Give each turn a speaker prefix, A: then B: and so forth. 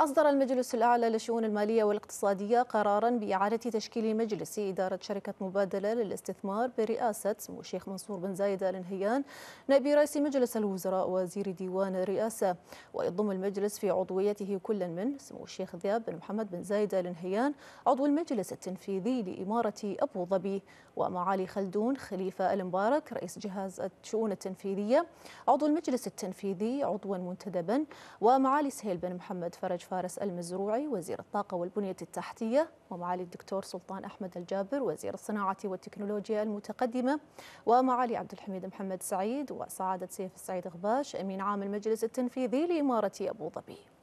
A: أصدر المجلس الأعلى للشؤون المالية والاقتصادية قرارا بإعادة تشكيل مجلس إدارة شركة مبادلة للاستثمار برئاسة سمو الشيخ منصور بن زايد آل نهيان نائب رئيس مجلس الوزراء وزير ديوان الرئاسة ويضم المجلس في عضويته كلا من سمو الشيخ ذياب بن محمد بن زايد آل نهيان عضو المجلس التنفيذي لإمارة أبو ظبي ومعالي خلدون خليفة المبارك رئيس جهاز الشؤون التنفيذية عضو المجلس التنفيذي عضوا منتدبا ومعالي سهيل بن محمد فرج فارس المزروعي وزير الطاقة والبنية التحتية ومعالي الدكتور سلطان أحمد الجابر وزير الصناعة والتكنولوجيا المتقدمة ومعالي عبد الحميد محمد سعيد وسعادة سيف السعيد غباش أمين عام المجلس التنفيذي لإمارة أبو ظبي